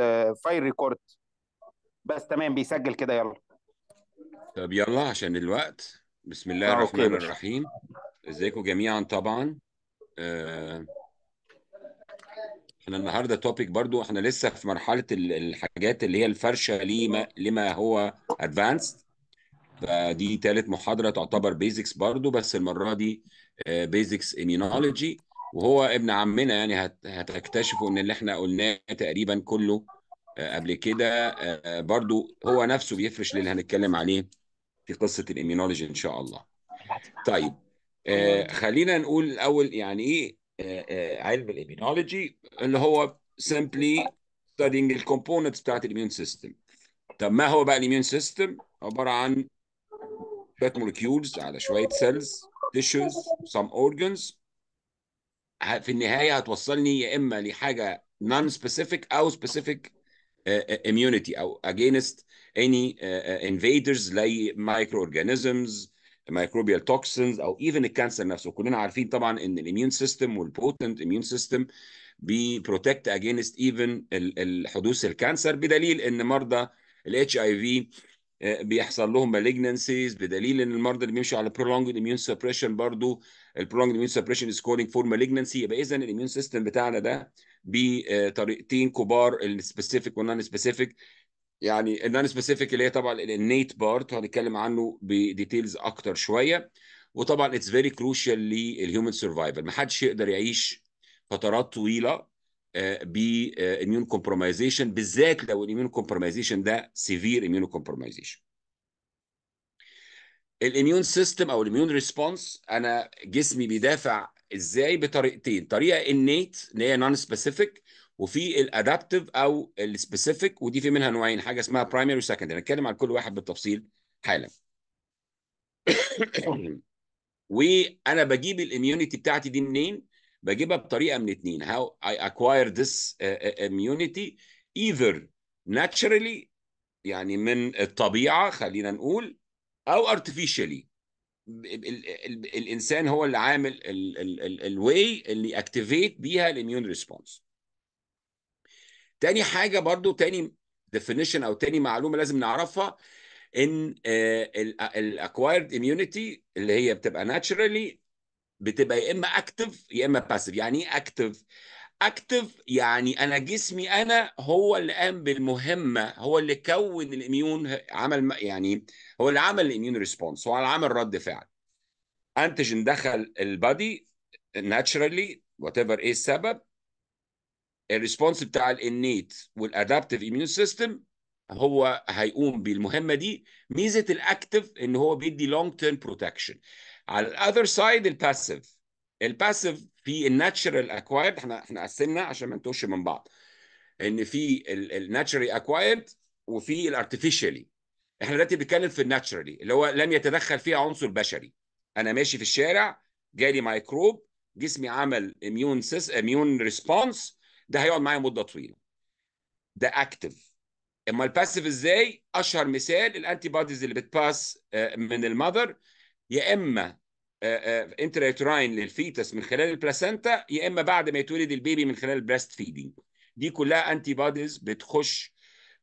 الفايل ريكورد بس تمام بيسجل كده يلا طب يلا عشان الوقت بسم الله آه، الرحمن الرحيم ازيكم جميعا طبعا آه احنا النهارده توبيك برضو احنا لسه في مرحله الحاجات اللي هي الفرشه لما لما هو ادفانسد فدي ثالث محاضره تعتبر بيزكس برضو بس المره دي بيزكس آه، immunology وهو ابن عمنا يعني هتكتشفوا ان اللي احنا قلناه تقريبا كله آه، قبل كده آه، برضو هو نفسه بيفرش للي هنتكلم عليه في قصه الاميونولوجي ان شاء الله طيب آه، خلينا نقول الاول يعني ايه علم الاميونولوجي اللي هو simply studying الكومبوننتس بتاعت الاميون سيستم طب ما هو بقى الاميون سيستم عباره عن شويه مولكيولز على شويه سيلز تيشوز some organs في النهايه هتوصلني يا اما لحاجه نون سبيسيفيك او سبيسيفيك اميونيتي آه، آه، او اجينست اني انفيدرز زي مايكرو اورجانيزمز مايكروبيال توكسنز او ايفن الكانسر نفسه كلنا عارفين طبعا ان الاميون سيستم والبوتنت اميون سيستم بيبروتكت اجينست ايفن حدوث الكانسر بدليل ان مرضى الاتش اي في بيحصل لهم malignancies بدليل ان المرضى اللي بيمشوا على prolonged immune suppression برضو prolonged immune suppression is calling for malignancy يبقى اذا الاميون سيستم بتاعنا ده بطريقتين كبار السبيسيفيك والنون سبيسيفيك يعني النون سبيسيفيك اللي هي طبعا النيت بارت وهنتكلم عنه بديتيلز اكتر شويه وطبعا اتس فيري كروشال للهيومن سرفايفل ما حدش يقدر يعيش فترات طويله آه، باميون آه، كومبرومايزيشن بالذات لو الاميون كومبرومايزيشن ده سيفير اميون كومبرومايزيشن الاميون سيستم او الاميون ريسبونس انا جسمي بيدافع ازاي بطريقتين طريقه انيت اللي هي نون سبيسيفيك وفي الادابتيف او السبيسيفيك ودي في منها نوعين حاجه اسمها برايمري وسكندري هنتكلم عن كل واحد بالتفصيل حالا وانا بجيب الاميونيتي بتاعتي دي منين بجيبها بطريقه من اتنين هاو اي اكواير ذس اميونيتي ايذر ناتشرالي يعني من الطبيعه خلينا نقول او ارتفيشالي الانسان هو اللي عامل الواي اللي اكتيفيت بيها الاميون ريسبونس تاني حاجه برضو تاني ديفينيشن او تاني معلومه لازم نعرفها ان آه، الاكوايرد اميونيتي اللي هي بتبقى ناتشرالي بتبقى يا اما اكتف يا اما باسيف يعني ايه اكتف اكتف يعني انا جسمي انا هو اللي قام بالمهمه هو اللي كون الاميون عمل يعني هو اللي عمل الاميون ريسبونس هو اللي عمل رد فعل انتجن دخل البادي ناتشرالي وات ايفر ايه السبب الريسبونس بتاع الانيت والادابتيف اميون سيستم هو هيقوم بالمهمه دي ميزه الاكتف ان هو بيدي لونج تيرم بروتكشن على الاذر سايد الباسيف الباسيف في الناتشرال اكوايرد احنا احنا قسمنا عشان ما نتوش من بعض ان في الناتشرالي اكوايرد وفي الارتفيشالي احنا دلوقتي بنتكلم في الناتشرالي اللي هو لم يتدخل فيها عنصر بشري انا ماشي في الشارع جالي مايكروب جسمي عمل اميون سيس اميون ريسبونس ده هيقعد معايا مده طويله ده اكتف اما الباسيف ازاي اشهر مثال الانتي بوديز اللي بتباس آه، من المذر يا اما آه، آه، انتريتراين للفيتس من خلال البلاسنتا يا اما بعد ما يتولد البيبي من خلال البريست فيدنج دي كلها انتي بوديز بتخش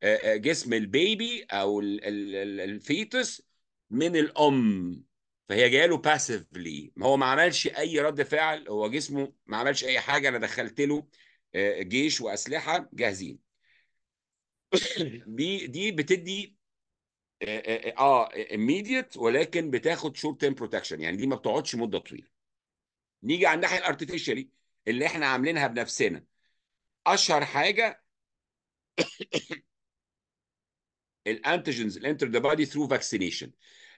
آه، جسم البيبي او الفيتس من الام فهي جايه له باسفلي هو ما عملش اي رد فعل هو جسمه ما عملش اي حاجه انا دخلت له جيش واسلحه جاهزين دي دي بتدي آه، آه،, اه آه immediate ولكن بتاخد شورت تيرم بروتكشن يعني دي ما بتقعدش مده طويله نيجي على الناحيه الارتفيشالي اللي احنا عاملينها بنفسنا اشهر حاجه الانتيجنز الانتر ذا بادي ثرو فاكسينيشن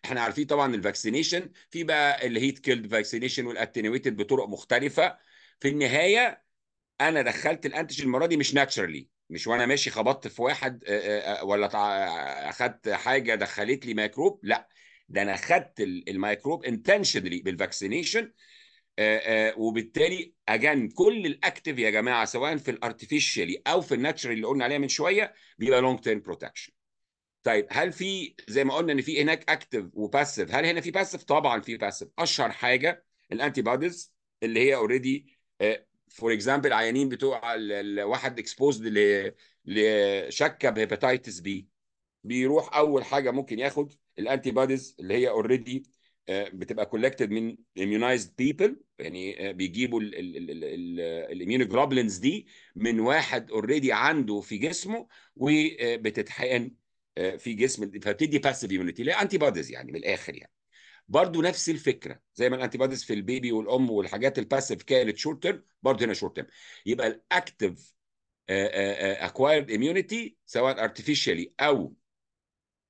احنا عارفين طبعا الفاكسينيشن في بقى الهيت كيلد فاكسينيشن والاتنيويتد بطرق مختلفه في النهايه انا دخلت الانتيجين المره دي مش ناتشرالي مش وانا ماشي خبطت في واحد آه، آه، آه، ولا اخدت حاجه دخلت لي ميكروب لا ده انا اخدت الميكروب انتشنلي بالفاكسينيشن وبالتالي اجان كل الاكتف يا جماعه سواء في الارتفيشالي او في الناتشرال اللي قلنا عليها من شويه بيبقى لونج تيرم بروتكشن طيب هل في زي ما قلنا ان في هناك اكتف وباسيف هل هنا في باسيف طبعا في باسيف اشهر حاجه الانتي بوديز اللي هي اوريدي فور اكزامبل عيانين بتوع الواحد اكسبوزد لشكه بهيباتيتس بي بيروح اول حاجه ممكن ياخد الانتي بوديز اللي هي اوريدي آه، بتبقى كولكتد من immunized بيبل يعني آه، بيجيبوا الاميونوجلوبلينز دي من واحد اوريدي عنده في جسمه وبتتحقن آه، في جسم فبتدي باسيف immunity اللي هي انتي بوديز يعني من الاخر يعني برضو نفس الفكره زي ما الانتي في البيبي والام والحاجات الباسيف كانت شورت تيرم برضه هنا شورت تيرم يبقى الاكتف اكوايرد اميونيتي سواء ارتفيشالي او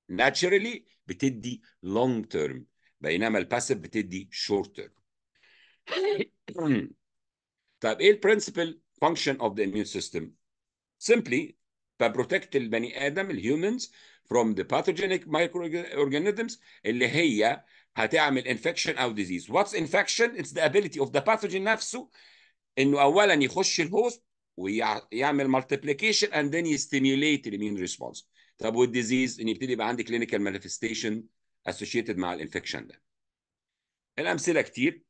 ناتشرالي بتدي لونج تيرم بينما الباسيف بتدي شورت تيرم طيب ايه البرنسبل فانكشن اوف ذا اميون سيستم سمبلي بروتكت البني ادم الهيومنز from the pathogenic microorganisms اللي هي هتعمل انفكشن او ديزيز واتس انفكشن اتس ذا ability اوف ذا باثوجين نفسه انه اولا يخش الهوست ويعمل مالتيبليكيشن اند ذن يستيميوليت الاميون ريسبونس طب والديزيز ان يبتدي يبقى عندي كلينيكال مانيفستيشن اسوشيتد مع الانفكشن ده الامثله كتير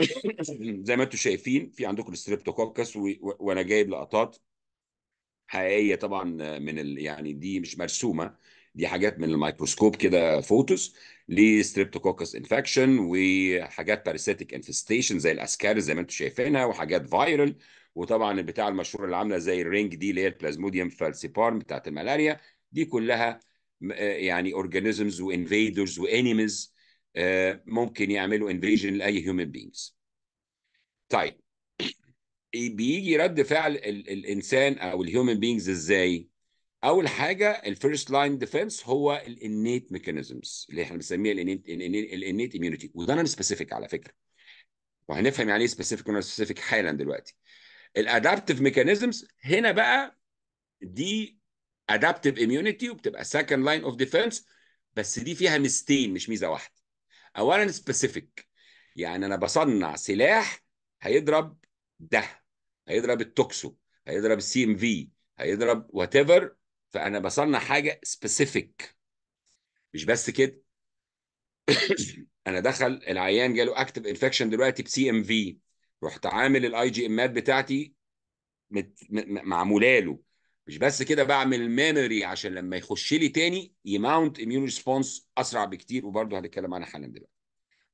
زي ما انتم شايفين في عندكم الستريبتوكوكس وانا جايب لقطات حقيقيه طبعا من ال... يعني دي مش مرسومه دي حاجات من الميكروسكوب كده فوتوس لستريبتوكوكس انفكشن وحاجات باراسيتيك انفستيشن زي الاسكاريز زي ما انتم شايفينها وحاجات فايرال وطبعا البتاع المشهوره اللي عامله زي الرينج دي اللي هي البلازموديوم فالسيبارم بتاعت الملاريا دي كلها آه، يعني اورجانيزمز وانفيدرز وانيمز ممكن يعملوا انفيجن لاي هيومن بينجز طيب بيجي رد فعل الانسان او الهيومن بينجز ازاي اول حاجه الفيرست لاين ديفنس هو الانيت ميكانيزمز اللي احنا بنسميها الانيت اميونيتي وده نون سبيسيفيك على فكره وهنفهم يعني ايه سبيسيفيك ونون سبيسيفيك حالا دلوقتي الادابتيف ميكانيزمز هنا بقى دي ادابتيف اميونيتي وبتبقى سكند لاين اوف ديفنس بس دي فيها ميزتين مش ميزه واحده اولا سبيسيفيك يعني انا بصنع سلاح هيضرب ده هيضرب التوكسو هيضرب السي ام في هيضرب وات ايفر فانا بصنع حاجه سبيسيفيك مش بس كده انا دخل العيان جاله اكتف انفكشن دلوقتي بسي ام في رحت عامل الاي جي امات بتاعتي معموله له مش بس كده بعمل ميموري عشان لما يخش لي تاني يماونت اميون ريسبونس اسرع بكتير وبرضه هنتكلم عنها حالا دلوقتي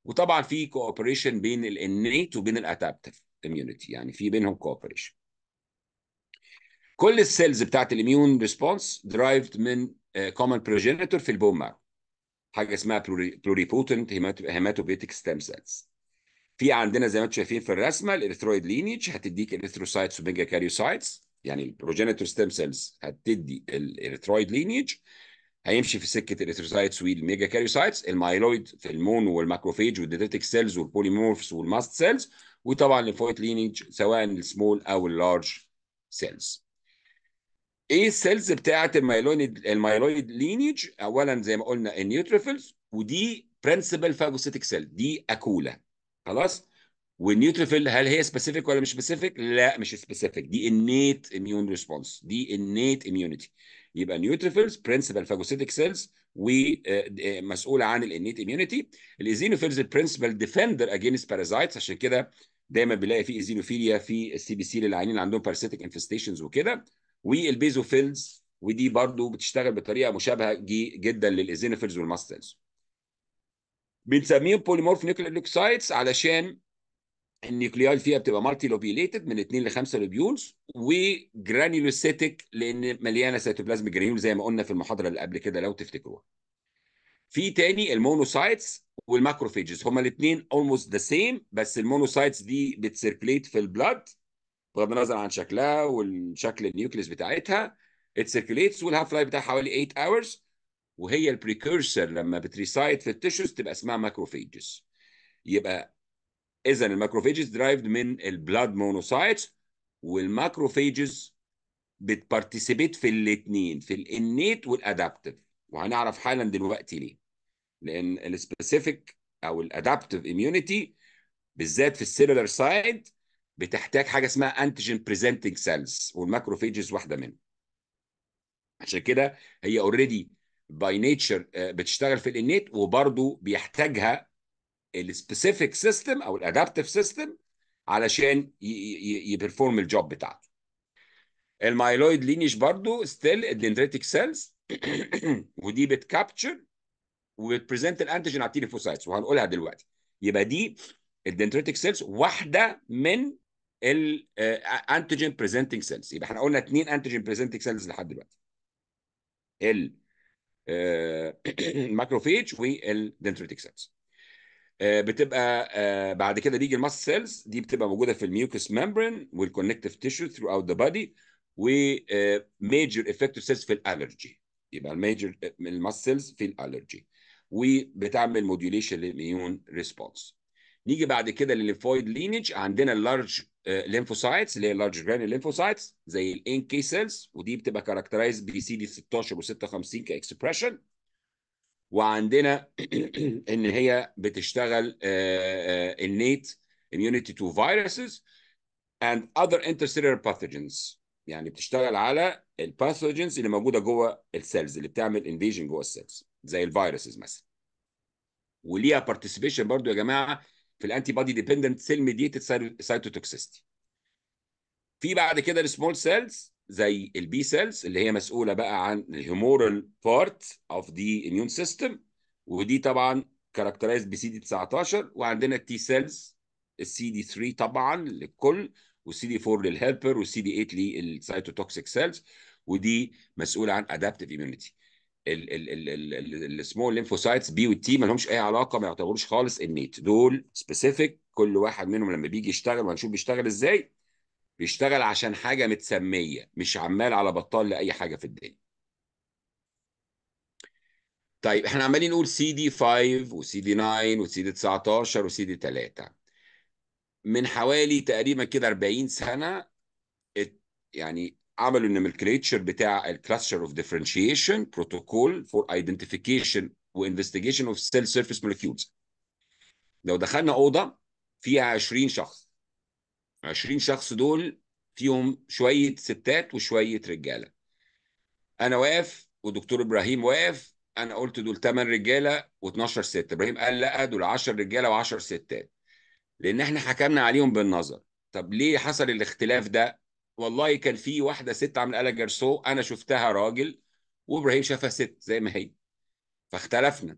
وطبعا في كوبريشن بين الانيت وبين الادابتيف اميونيتي يعني في بينهم كوبريشن كل السيلز بتاعت الاميون ريسبونس درايفد من كومن آه، بروجينيتور في البون مارو حاجه اسمها بلوريبوتنت هيماتوبيتك ستيم سيلز في عندنا زي ما انتم شايفين في الرسمه الاريثرويد لينيج هتديك اريثروسايتس وميجا كاريوسايتس يعني البروجينيتور ستيم سيلز هتدي الاريثرويد لينيج هيمشي في سكه الاريثروسايتس والميجا كاريوسايتس المايلويد في المونو والماكروفيج والديدريتيك سيلز والبوليمورفس والماست سيلز وطبعا الفويت لينيج سواء السمول او اللارج سيلز ايه السيلز بتاعه المايلويد المايلويد لينج اولا زي ما قلنا النيوتروفيلز ودي برنسبل فاجوسيتك سيل دي اكولا خلاص والنيوتروفيل هل هي سبيسيفيك ولا مش سبيسيفيك لا مش سبيسيفيك دي انيت اميون ريسبونس دي انيت اميونيتي يبقى نيوتروفيلز برنسبل فاجوسيتك سيلز ومسؤوله عن الانيت اميونيتي الايزينوفيلز برنسبل ديفندر اجينست بارازايتس عشان كده دايما بنلاقي في ايزينوفيليا في السي بي سي للعيانين اللي عندهم باراسيتك انفستيشنز وكده والبيزوفيلز ودي برضو بتشتغل بطريقه مشابهه جدا للايزينوفيلز والماستلز بنسميهم بوليمورف نيوكلير علشان النيوكليال فيها بتبقى مالتي لوبيليتد من 2 ل 5 لوبيولز وجرانيولوسيتك لان مليانه سيتوبلازم جرانيول زي ما قلنا في المحاضره اللي قبل كده لو تفتكروها. في تاني المونوسايتس والماكروفيجز هما الاثنين اولموست ذا سيم بس المونوسايتس دي بتسيركليت في البلاد بغض النظر عن شكلها والشكل النيوكليس بتاعتها اتسيركليتس والهاف لايف بتاعها حوالي 8 اورز وهي البريكورسر لما بتريسايت في التيشوز تبقى اسمها ماكروفيجز يبقى اذا الماكروفيجز درايفد من البلاد مونوسايتس والماكروفيجز بتبارتيسيبيت في الاثنين في الانيت والادابتيف وهنعرف حالا دلوقتي ليه لان السبيسيفيك او الادابتيف اميونيتي بالذات في السيلولار سايد بتحتاج حاجه اسمها انتيجين بريزنتنج سيلز والماكروفيجز واحده منهم عشان كده هي اوريدي باي نيتشر بتشتغل في الانيت وبرضه بيحتاجها السبيسيفيك سيستم او الادابتيف سيستم علشان يبرفورم الجوب بتاعته المايلويد لينيش برضو ستيل الدندريتك سيلز ودي بتكابتشر وبتبريزنت الانتيجين على التيليفوسايتس وهنقولها دلوقتي يبقى دي الدندريتك سيلز واحده من الانتيجين بريزنتنج سيلز يبقى احنا قلنا اثنين انتيجين بريزنتنج سيلز لحد دلوقتي ال الماكروفيج والدنتريتيك سيلز بتبقى آه، بعد كده بيجي الماس سيلز دي بتبقى موجوده في الميوكس ممبرين والكونكتيف تيشو ثرو اوت ذا بادي وميجر افكتيف سيلز في الالرجي يبقى الميجر الماس سيلز في الالرجي وبتعمل موديوليشن للميون ريسبونس نيجي بعد كده للليمفويد لينج عندنا اللارج الليمفوسايتس اللي هي اللارج جراني ليمفوسايتس زي الان كي سيلز ودي بتبقى كاركترايز بي سي دي 16 و56 كاكسبريشن وعندنا ان هي بتشتغل آه، آه، innate immunity to viruses and other intercellular pathogens يعني بتشتغل على الباثوجنز اللي موجوده جوه السيلز اللي بتعمل انفيجن جوه السيلز زي الفيروسز مثلا وليها بارتيسيبيشن برضو يا جماعه في الانتي بادي ديبندنت سيل ميديتد سايتوتوكسيستي في بعد كده السمول سيلز زي البي سيلز اللي هي مسؤوله بقى عن الهيمورال بارت اوف دي اميون سيستم ودي طبعا كاركترايز بسي دي 19 وعندنا التي سيلز السي دي 3 طبعا للكل والسي دي 4 للهيلبر والسي دي 8 للسايتوتوكسيك سيلز ودي مسؤوله عن ادابتيف اميونيتي اللي اسمهم الليمفوسايتس بي والتي ما لهمش اي علاقه ما يعتبروش خالص النيت دول سبيسيفيك كل واحد منهم لما بيجي يشتغل وهنشوف بيشتغل ازاي بيشتغل عشان حاجه متسميه مش عمال على بطال لاي حاجه في الدنيا طيب احنا عمالين نقول سي دي 5 وسي دي 9 وسي دي 19 وسي دي 3 من حوالي تقريبا كده 40 سنه يعني عملوا النمكليتشر بتاع الكلاستر اوف ديفرنشيشن بروتوكول فور ايدنتيفيكيشن وانفستيجيشن اوف سيل سيرفيس مولكيولز لو دخلنا اوضه فيها 20 شخص 20 شخص دول فيهم شويه ستات وشويه رجاله انا واقف ودكتور ابراهيم واقف انا قلت دول 8 رجاله و12 ست ابراهيم قال لا دول 10 رجاله و10 ستات لان احنا حكمنا عليهم بالنظر طب ليه حصل الاختلاف ده والله كان في واحده ست عامله قلق جرسو انا شفتها راجل وابراهيم شافها ست زي ما هي فاختلفنا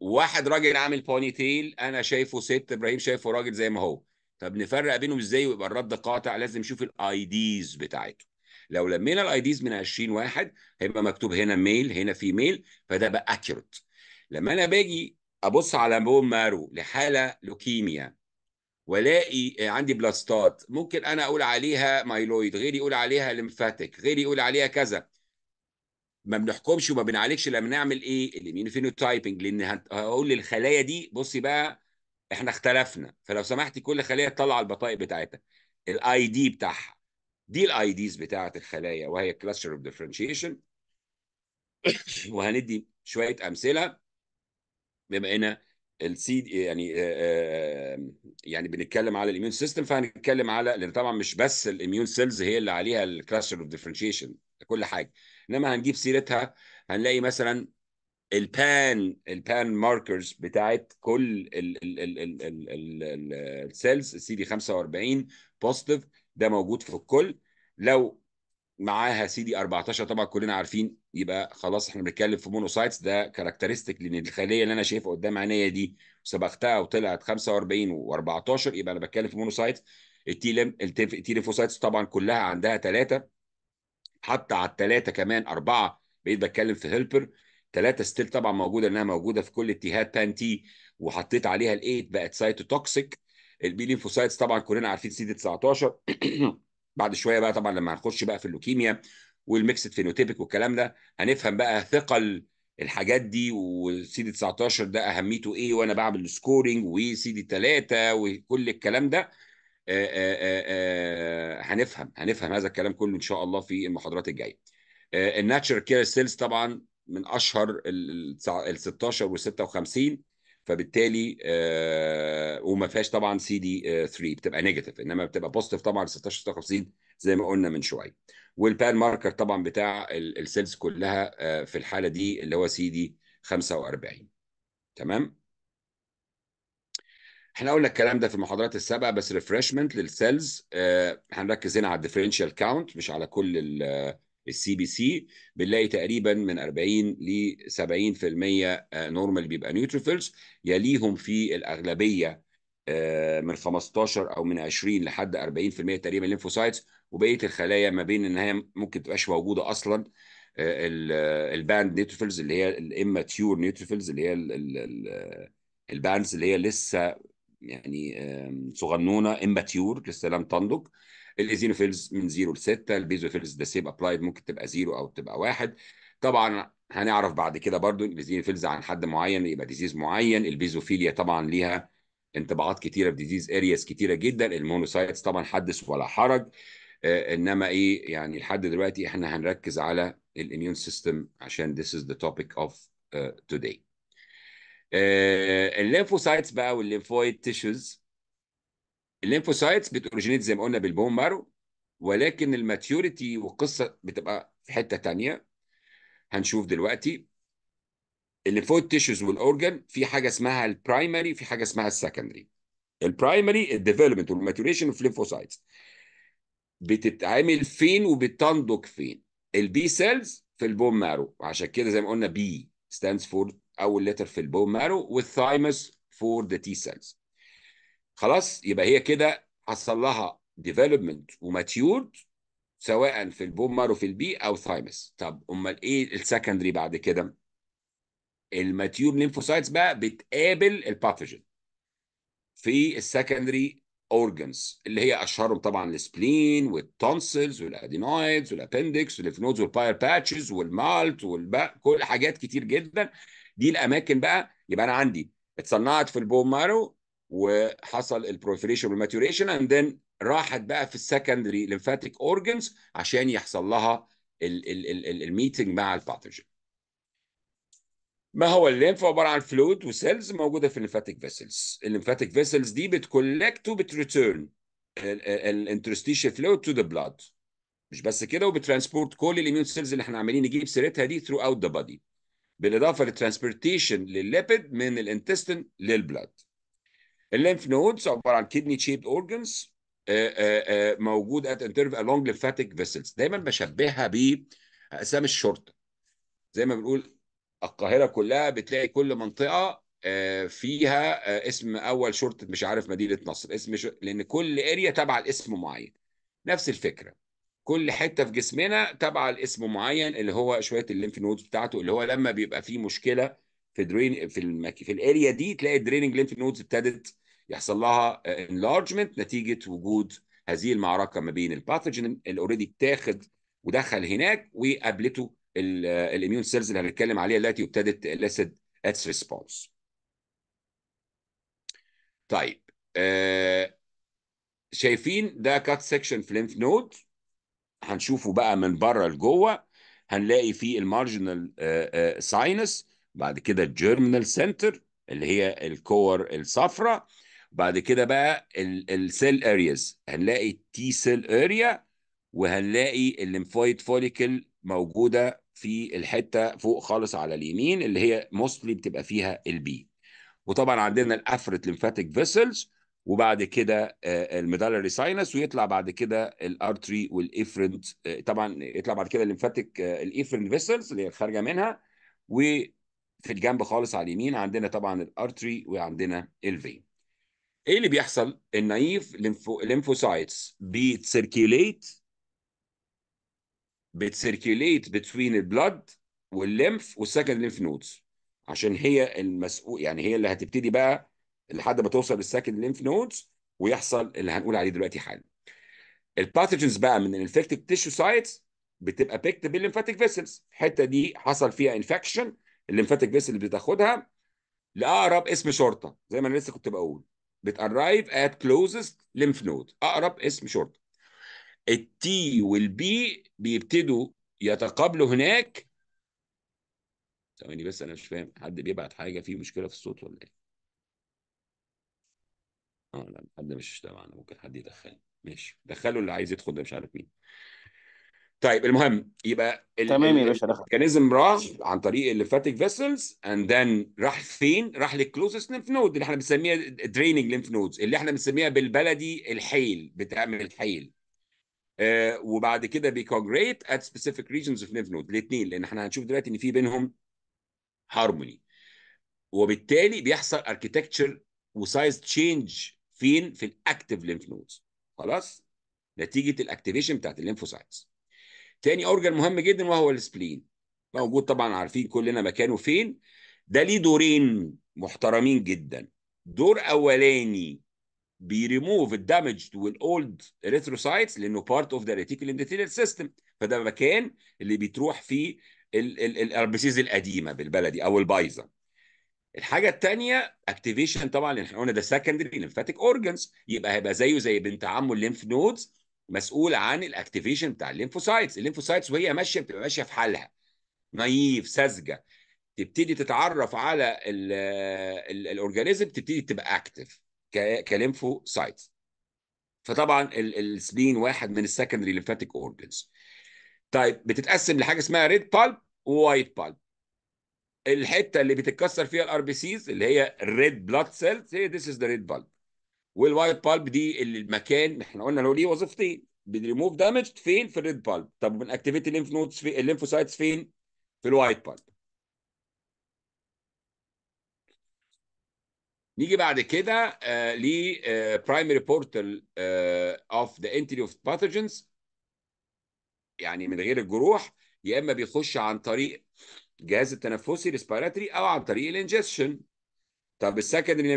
واحد راجل عامل بوني تيل انا شايفه ست ابراهيم شايفه راجل زي ما هو طب نفرق بينهم ازاي ويبقى الرد قاطع لازم نشوف الاي ديز بتاعته لو لمينا الاي ديز من 20 واحد هيبقى مكتوب هنا ميل هنا في ميل فده بقى اكيوريت لما انا باجي ابص على بون مارو لحاله لوكيميا والاقي عندي بلاستات ممكن انا اقول عليها مايلويد غيري يقول عليها ليمفاتيك غيري يقول عليها كذا ما بنحكمش وما بنعالجش لما نعمل ايه فينوتايبنج لان هقول للخلايا دي بصي بقى احنا اختلفنا فلو سمحتي كل خليه تطلع البطايق بتاعتها الاي دي بتاعها دي الاي ديز بتاعه الخلايا وهي كلاستر اوف ديفرنشيشن وهندي شويه امثله بما ان السي يعني آه، آه، يعني بنتكلم على الاميون سيستم فهنتكلم على لان طبعا مش بس الاميون سيلز هي اللي عليها الكلاستر اوف ديفرنشيشن كل حاجه انما هنجيب سيرتها هنلاقي مثلا البان البان ماركرز بتاعت كل السيلز السي دي 45 بوزيتيف ده موجود في الكل لو معاها سي دي 14 طبعا كلنا عارفين يبقى خلاص احنا بنتكلم في مونوسايتس ده كاركترستيك لان الخليه اللي انا شايفها قدام عينيا دي صبغتها وطلعت 45 و14 يبقى انا بتكلم في مونوسايتس التي التيليفوسايتس طبعا كلها عندها ثلاثه حتى على الثلاثه كمان اربعه بقيت بتكلم في هيلبر ثلاثه ستيل طبعا موجوده انها موجوده في كل اتهاد بان تي وحطيت عليها الايت بقت سايتوتوكسيك البي ليمفوسايتس طبعا كلنا عارفين سي دي 19 بعد شويه بقى طبعا لما هنخش بقى في اللوكيميا والميكسد فينوتيبك والكلام ده هنفهم بقى ثقل الحاجات دي وسي دي 19 ده اهميته ايه وانا بعمل سكورنج وسي دي 3 وكل الكلام ده آه، آه، آه، هنفهم هنفهم هذا الكلام كله ان شاء الله في المحاضرات الجايه الناتشر كير سيلز طبعا من اشهر ال 16 و 56 فبالتالي آه وما فيهاش طبعا سي دي 3 بتبقى نيجاتيف انما بتبقى بوزيتيف طبعا 16 56 زي ما قلنا من شويه والبان ماركر طبعا بتاع السيلز كلها آه في الحاله دي اللي هو سي دي 45 تمام احنا قلنا الكلام ده في المحاضرات السابقه بس ريفرشمنت للسيلز آه هنركز هنا على الديفرنشال كاونت مش على كل السي بي سي بنلاقي تقريبا من 40 ل 70% نورمال آه، بيبقى نيوتروفيلز يليهم في الاغلبيه آه، من 15 او من 20 لحد 40% تقريبا الليمفوسايتس وبقيه الخلايا ما بين ان هي ممكن تبقاش موجوده اصلا آه، الباند نيوتروفيلز اللي هي الاماتيور نيوتروفيلز اللي هي الباندز اللي هي لسه يعني صغنونه اماتيور لسه لم تنضج الايزينوفيلز من 0 ل 6 البيزوفيلز ده سيب ابلايد ممكن تبقى 0 او تبقى 1 طبعا هنعرف بعد كده برضو الايزينوفيلز عن حد معين يبقى ديزيز معين البيزوفيليا طبعا ليها انطباعات كتيره في ديزيز ارياز كتيره جدا المونوسايتس طبعا حدث ولا حرج آه، انما ايه يعني لحد دلوقتي احنا هنركز على الاميون سيستم عشان this is the topic of uh, today. Uh, آه، الليمفوسايتس بقى والليمفويد تيشوز الليمفوسايتس بتوريجينيت زي ما قلنا بالبون مارو ولكن الماتيوريتي والقصه بتبقى في حته ثانيه هنشوف دلوقتي الليمفويد تيشوز والاورجن في حاجه اسمها البرايمري في حاجه اسمها السكندري البرايمري الديفلوبمنت والماتوريشن اوف الليمفوسايتس بتتعمل فين وبتنضج فين البي سيلز في البون مارو عشان كده زي ما قلنا بي ستاندز فور اول لتر في البون مارو والثايمس فور ذا تي سيلز خلاص يبقى هي كده حصل لها ديفلوبمنت وماتيورد سواء في البون مارو في البي او ثايمس طب امال ايه السكندري بعد كده الماتيور ليمفوسايتس بقى بتقابل الباثوجين في السكندري اورجنز اللي هي اشهرهم طبعا السبلين والتونسلز والادينويدز والابندكس والليفنودز والباير باتشز والمالت والباء كل حاجات كتير جدا دي الاماكن بقى يبقى انا عندي اتصنعت في البون مارو وحصل البروفريشن والماتيوريشن اند ذن راحت بقى في السكندري ليمفاتيك اورجنز عشان يحصل لها الميتنج مع الباثوجين ما هو الليمف عباره عن فلويد وسيلز موجوده في الليمفاتيك فيسلز الليمفاتيك فيسلز دي بتكولكت وبتريتيرن الانترستيشال فلويد تو ذا بلاد مش بس كده وبترانسبورت كل الاميون سيلز اللي احنا عمالين نجيب سيرتها دي ثرو اوت ذا بودي بالاضافه للترانسبورتيشن للليبيد من الانتستين للبلاد الليمف نودز عباره عن كدني شيب اورجنز موجود ات انترف الونج lymphatic فيسلز دايما بشبهها باقسام الشرطه زي ما بنقول القاهره كلها بتلاقي كل منطقه آه، فيها آه، اسم اول شرطه مش عارف مدينه نصر اسم ش... لان كل اريا تبع لاسم معين نفس الفكره كل حته في جسمنا تبع لاسم معين اللي هو شويه الليمف نودز بتاعته اللي هو لما بيبقى فيه مشكله في درين في المك... في الاريا دي تلاقي الدريننج ليمف نودز ابتدت يحصل لها انلارجمنت نتيجه وجود هذه المعركه ما بين الباثوجين اللي اوريدي اتاخد ودخل هناك وقابلته الاميون سيلز اللي هنتكلم عليها دلوقتي وابتدت تلسد اتس ريسبونس. طيب آه، شايفين ده كات سكشن في ليمف نود هنشوفه بقى من بره لجوه هنلاقي فيه المارجنال ساينس آه، آه، بعد كده الجيرمينال سنتر اللي هي الكور الصفراء بعد كده بقى السيل ارياز هنلاقي التي سيل اريا وهنلاقي الليمفويد فوليكل موجوده في الحته فوق خالص على اليمين اللي هي موستلي بتبقى فيها البي وطبعا عندنا الافرت ليمفاتيك فيسلز وبعد كده آه، الميدالري ساينس ويطلع بعد كده الارتري والافرنت آه، طبعا يطلع بعد كده الليمفاتيك الافرنت فيسلز اللي هي خارجه منها و في الجنب خالص على اليمين عندنا طبعا الارتري وعندنا الفين ايه اللي بيحصل النايف الليمفوسايتس بيتسيركيليت بتسيركيليت بين بتوين البلد والليمف والسكند ليمف نودز عشان هي المسؤول يعني هي اللي هتبتدي بقى لحد ما توصل للسكند ليمف نودز ويحصل اللي هنقول عليه دلوقتي حالا الباثوجنز بقى من الانفكتد تيشو سايتس بتبقى بيكت بالليمفاتيك فيسلز الحته دي حصل فيها انفكشن الليمفاتيك فيس اللي بتاخدها لاقرب اسم شرطه زي ما انا لسه كنت بقول بتقرايف ات كلوزست ليمف نود اقرب اسم شرطه التي والبي بيبتدوا يتقابلوا هناك ثواني بس انا مش فاهم حد بيبعت حاجه في مشكله في الصوت ولا ايه اه لا حد مش تابعنا ممكن حد يدخل ماشي دخلوا اللي عايز يدخل ده مش عارف مين طيب المهم يبقى ال... تمام يا باشا الميكانيزم راح عن طريق الليمفاتيك فيسلز اند ذن راح فين؟ راح للكلوزست ليمف نود اللي احنا بنسميها دريننج ليمف نودز اللي احنا بنسميها بالبلدي الحيل بتعمل الحيل آه وبعد كده بيكوجريت ات سبيسيفيك ريجنز اوف ليمف نود الاثنين لان احنا هنشوف دلوقتي ان في بينهم هارموني وبالتالي بيحصل اركيتكتشر وسايز تشينج فين في الاكتف ليمف نودز خلاص نتيجه الاكتيفيشن بتاعت الليمفوسايتس تاني اورجن مهم جدا وهو السبلين موجود طبعا عارفين كلنا مكانه فين ده ليه دورين محترمين جدا دور اولاني بيريموف الدامج والاولد ريتروسايتس لانه بارت اوف ذا ريتيكل اندوثيليال سيستم فده مكان اللي بتروح فيه الاربسيز القديمه بالبلدي او البايظه الحاجه الثانيه اكتيفيشن طبعا احنا قلنا ده سكندري ليمفاتيك اورجنز يبقى هيبقى زيه زي بنت عمه الليمف نودز مسؤول عن الاكتيفيشن بتاع الليمفوسايتس الليمفوسايتس وهي ماشيه بتبقى ماشيه في حالها نايف ساذجه تبتدي تتعرف على الاورجانيزم تبتدي تبقى اكتف كليمفوسايتس فطبعا السبين واحد من السكندري ليمفاتيك اورجنز طيب بتتقسم لحاجه اسمها ريد بالب ووايت بالب الحته اللي بتتكسر فيها الار بي سيز اللي هي الريد بلاد سيلز هي ذيس از ذا ريد بالب والوايت بالب دي المكان احنا قلنا له ليه وظيفتين بنريموف دامج فين في الريد بالب طب بنأكتيفيت الليمف نودز في الليمفوسايتس فين في الوايت بالب نيجي بعد كده ل برايمري بورتال اوف ذا انتري اوف باثوجنز يعني من غير الجروح يا اما بيخش عن طريق الجهاز التنفسي ريسبيراتري او عن طريق الانجستشن طب السكندري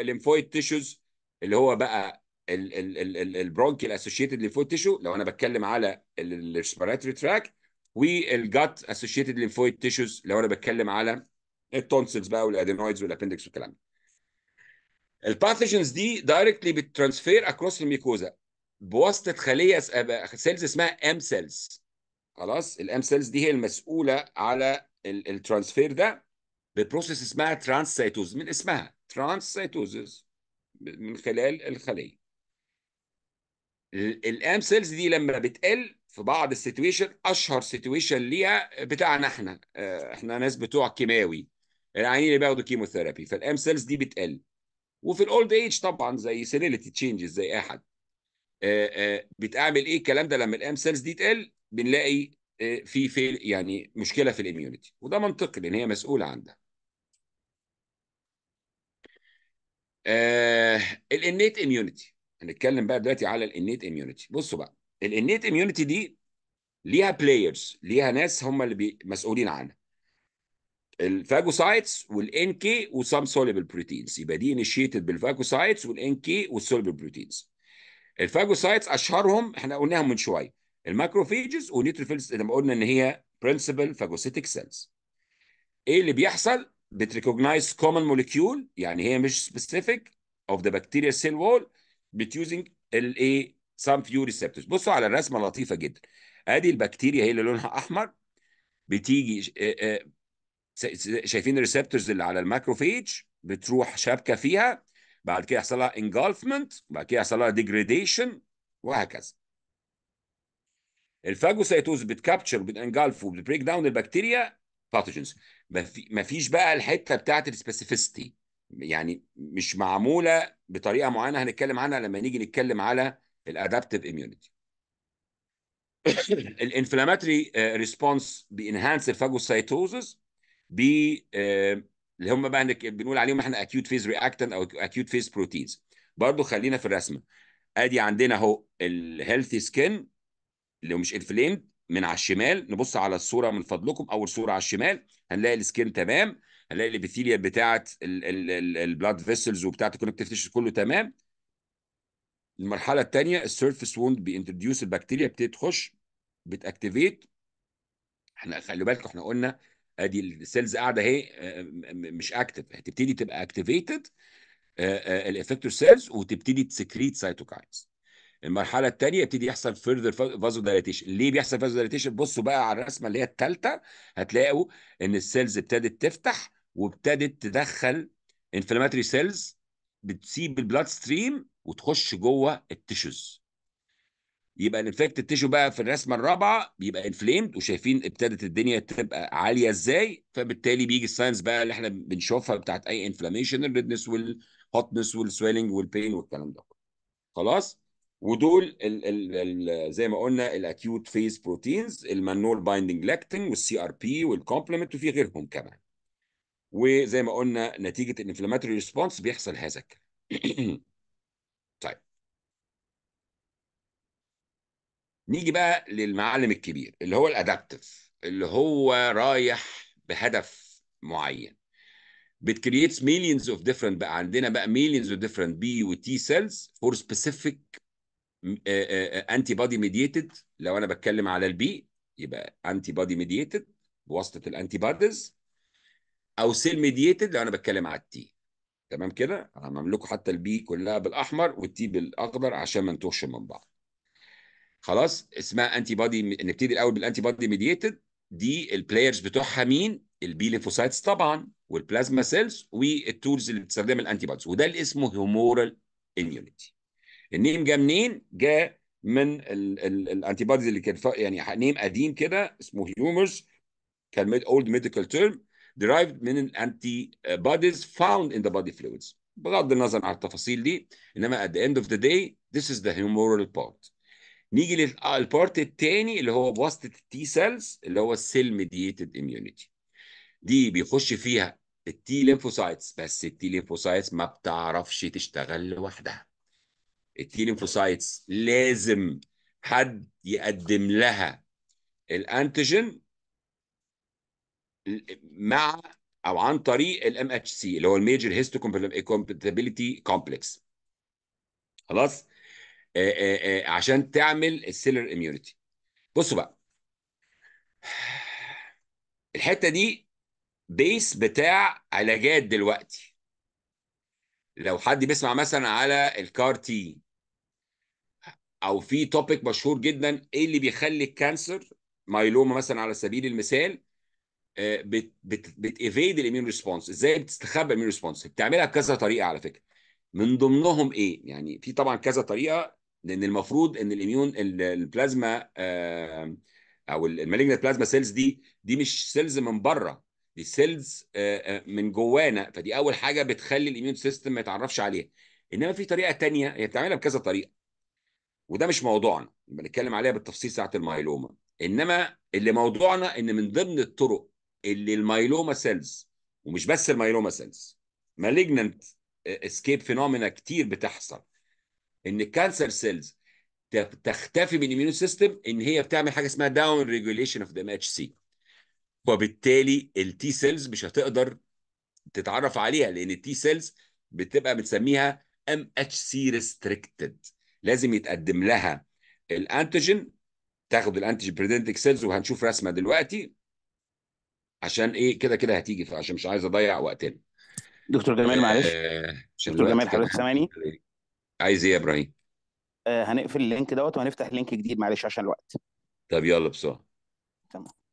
الليمفويد تيشوز اللي هو بقى البرونكيال اسوشيتد ليمفويد تيشو لو انا بتكلم على الريسبيراتوري تراك والجات اسوشيتد ليمفويد تيشوز لو انا بتكلم على التونسلز بقى والادينويدز والابندكس والكلام ده الباثوجنز دي دايركتلي بتترانسفير اكروس الميكوزا بواسطه خليه سيلز اسمها ام سيلز خلاص الام سيلز دي هي المسؤوله على الترانسفير ده ببروسيس اسمها ترانس سيتوز من اسمها ترانس سيتوزز من خلال الخليه الام سيلز دي لما بتقل في بعض السيتويشن اشهر سيتويشن ليها بتاعنا احنا آه، احنا ناس بتوع كيماوي العينين اللي بياخدوا كيموثيرابي فالام سيلز دي بتقل وفي الاولد ايج طبعا زي سيليلتي تشينجز زي احد آه، آه، بتعمل ايه الكلام ده لما الام سيلز دي تقل بنلاقي في فيل يعني مشكله في الاميونتي وده منطقي لان هي مسؤوله عن ده آه الانيت اميونيتي هنتكلم بقى دلوقتي على الانيت اميونيتي بصوا بقى الانيت اميونيتي دي ليها بلايرز ليها ناس هم اللي مسؤولين عنها الفاجوسايتس والان كي وسام سوليبل بروتينز يبقى دي انيشيتد بالفاجوسايتس والان كي والسوليبل بروتينز الفاجوسايتس اشهرهم احنا قلناهم من شويه الماكروفيجز ونيوتروفيلز لما قلنا ان هي برنسبل فاجوسيتك سيلز ايه اللي بيحصل بتريكوجنايز كومن موليكيول يعني هي مش سبيسيفيك اوف ذا بكتيريا سيل وول بتيوزنج الايه سام فيو ريسبتورز بصوا على الرسمه لطيفه جدا ادي البكتيريا هي اللي لونها احمر بتيجي آه، آه، شايفين الريسبتورز اللي على الماكروفيج بتروح شابكه فيها بعد كده يحصل لها انجلفمنت بعد كده يحصل لها ديجريديشن وهكذا الفاجوسايتوز بتكابتشر وبتنجلف وبتبريك داون البكتيريا باثوجينز ما فيش بقى الحته بتاعت السبيسيفيستي يعني مش معموله بطريقه معينه هنتكلم عنها لما نيجي نتكلم على الادابتيف اميونيتي الانفلاماتري ريسبونس بينهانس الفاجوسايتوزز ب آه، اللي هم بقى بنقول عليهم احنا اكيوت فيز رياكتن او اكيوت فيز بروتينز برضو خلينا في الرسمه ادي عندنا اهو الهيلثي سكين اللي هو مش انفليمد من على الشمال نبص على الصوره من فضلكم اول صوره على الشمال هنلاقي السكين تمام هنلاقي الابيثيليا بتاعه البلاد فيسلز وبتاعه الكونكتيف تيشو كله تمام المرحله الثانيه السيرفيس ووند بينتروديوس البكتيريا بتخش بتاكتيفيت احنا خلي بالكم احنا قلنا ادي السيلز قاعده اهي آه، مش اكتف هتبتدي تبقى اكتيفيتد الافكتور سيلز وتبتدي تسكريت سايتوكاينز المرحله الثانيه يبتدي يحصل فيرذر فازو دايليتيشن ليه بيحصل فازو دايليتيشن بصوا بقى على الرسمه اللي هي الثالثه هتلاقوا ان السيلز ابتدت تفتح وابتدت تدخل انفلاماتوري سيلز بتسيب البلاد ستريم وتخش جوه التيشوز يبقى الانفكت التيشو بقى في الرسمه الرابعه بيبقى انفليمد وشايفين ابتدت الدنيا تبقى عاليه ازاي فبالتالي بيجي الساينس بقى اللي احنا بنشوفها بتاعت اي انفلاميشن الريدنس والهوتنس والسويلنج والبين والكلام ده خلاص ودول ال ال ال زي ما قلنا الاكيوت فيز بروتينز المانول بايندنج لاكتين والسي ار بي والكومبلمنت وفي غيرهم كمان وزي ما قلنا نتيجه الانفلاماتوري ريسبونس بيحصل هذا الكلام طيب نيجي بقى للمعلم الكبير اللي هو الادابتيف اللي هو رايح بهدف معين بتكريتس مليونز اوف ديفرنت بقى عندنا بقى مليونز اوف ديفرنت بي وتي سيلز فور سبيسيفيك انتي بادي ميديتد لو انا بتكلم على البي يبقى انتي بادي ميديتد بواسطه الانتي باديز او سيل ميديتد لو انا بتكلم على التي تمام كده انا همملكوا حتى البي كلها بالاحمر والتي بالاخضر عشان ما نتوهش من بعض خلاص اسمها انتي بادي نبتدي الاول بالانتي بادي ميديتد دي البلايرز بتوعها مين البي ليفوسايتس طبعا والبلازما سيلز والتولز اللي بتستخدمها الانتي باديز وده اللي اسمه هيومورال اميونيتي النيم جا منين؟ جا من الانتي بوديز اللي كان يعني نيم قديم كده اسمه هيومرز كان اولد ميديكال تيرم derived من الانتي بوديز فاوند ان ذا بودي فلويدز بغض النظر عن التفاصيل دي انما at the end of the day this is the humoral part نيجي للبارت آه، الثاني اللي هو بواسطه التي سيلز اللي هو السيل ميديتد اميونيتي دي بيخش فيها التي ليمفوسايتس بس التي ليمفوسايتس ما بتعرفش تشتغل لوحدها التيليمفوسايتس لازم حد يقدم لها الانتيجين مع او عن طريق الام اتش سي اللي هو الميجر هيستو كومباتيبيليتي كومبلكس خلاص آه، آه، آه، عشان تعمل السيلر اميونيتي بصوا بقى الحته دي بيس بتاع علاجات دلوقتي لو حد بيسمع مثلا على الكار تي او في توبيك مشهور جدا ايه اللي بيخلي الكانسر مايلوما مثلا على سبيل المثال آه، بت ايفيد الايميون ريسبونس ازاي بتستخبى الايميون ريسبونس بتعملها بكذا طريقه على فكره من ضمنهم ايه يعني في طبعا كذا طريقه لان المفروض ان الاميون البلازما آه، او المالجنت بلازما سيلز دي دي مش سيلز من بره دي سيلز آه، من جوانا فدي اول حاجه بتخلي الاميون سيستم ما يتعرفش عليها انما في طريقه تانية هي بتعملها بكذا طريقه وده مش موضوعنا بنتكلم عليها بالتفصيل ساعه المايلوما انما اللي موضوعنا ان من ضمن الطرق اللي المايلوما سيلز ومش بس المايلوما سيلز مالجننت اسكيب فينومينا كتير بتحصل ان الكانسر سيلز تختفي من الميون سيستم ان هي بتعمل حاجه اسمها داون ريجوليشن اوف ذا ام اتش سي وبالتالي التي سيلز مش هتقدر تتعرف عليها لان التي سيلز بتبقى بنسميها ام اتش سي ريستريكتد لازم يتقدم لها الانتيجين تاخد الانتيجين بريدنتك سيلز وهنشوف رسمه دلوقتي عشان ايه كده كده هتيجي عشان مش عايز اضيع وقتنا دكتور جمال معلش آه دكتور جمال حضرتك سامعني عايز ايه يا ابراهيم آه هنقفل اللينك دوت وهنفتح لينك جديد معلش عشان الوقت طب يلا بسرعه تمام